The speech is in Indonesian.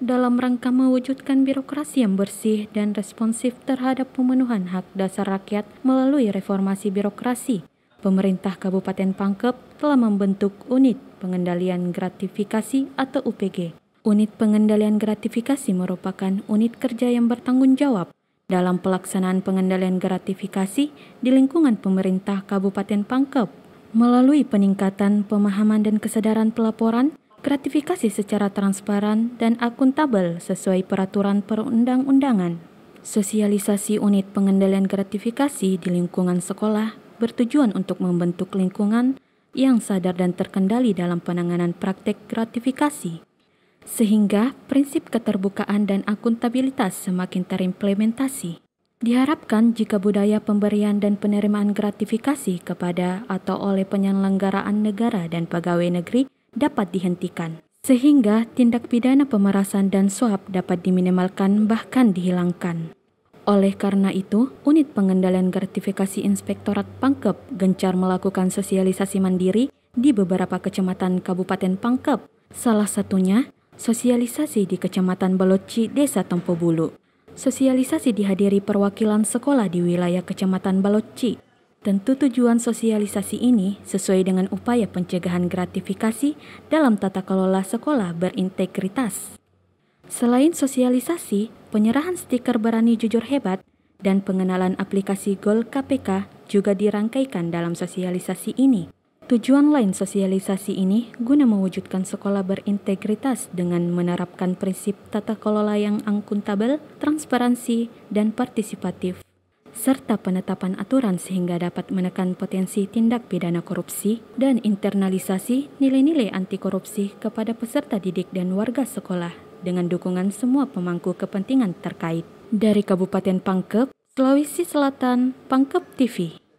dalam rangka mewujudkan birokrasi yang bersih dan responsif terhadap pemenuhan hak dasar rakyat melalui reformasi birokrasi. Pemerintah Kabupaten Pangkep telah membentuk unit pengendalian gratifikasi atau UPG. Unit pengendalian gratifikasi merupakan unit kerja yang bertanggung jawab dalam pelaksanaan pengendalian gratifikasi di lingkungan pemerintah Kabupaten Pangkep melalui peningkatan pemahaman dan kesadaran pelaporan gratifikasi secara transparan dan akuntabel sesuai peraturan perundang-undangan. Sosialisasi unit pengendalian gratifikasi di lingkungan sekolah bertujuan untuk membentuk lingkungan yang sadar dan terkendali dalam penanganan praktek gratifikasi, sehingga prinsip keterbukaan dan akuntabilitas semakin terimplementasi. Diharapkan jika budaya pemberian dan penerimaan gratifikasi kepada atau oleh penyelenggaraan negara dan pegawai negeri dapat dihentikan, sehingga tindak pidana pemerasan dan suap dapat diminimalkan, bahkan dihilangkan. Oleh karena itu, Unit Pengendalian Gratifikasi Inspektorat Pangkep gencar melakukan sosialisasi mandiri di beberapa kecamatan Kabupaten Pangkep, salah satunya sosialisasi di Kecamatan Baloci, Desa Tempobulu. Sosialisasi dihadiri perwakilan sekolah di wilayah Kecamatan Baloci, Tentu tujuan sosialisasi ini sesuai dengan upaya pencegahan gratifikasi dalam tata kelola sekolah berintegritas. Selain sosialisasi, penyerahan stiker berani jujur hebat dan pengenalan aplikasi Gol KPK juga dirangkaikan dalam sosialisasi ini. Tujuan lain sosialisasi ini guna mewujudkan sekolah berintegritas dengan menerapkan prinsip tata kelola yang akuntabel, transparansi, dan partisipatif serta penetapan aturan sehingga dapat menekan potensi tindak pidana korupsi dan internalisasi nilai-nilai anti korupsi kepada peserta didik dan warga sekolah dengan dukungan semua pemangku kepentingan terkait. Dari Kabupaten Pangkep, Sulawesi Selatan, Pangkep TV.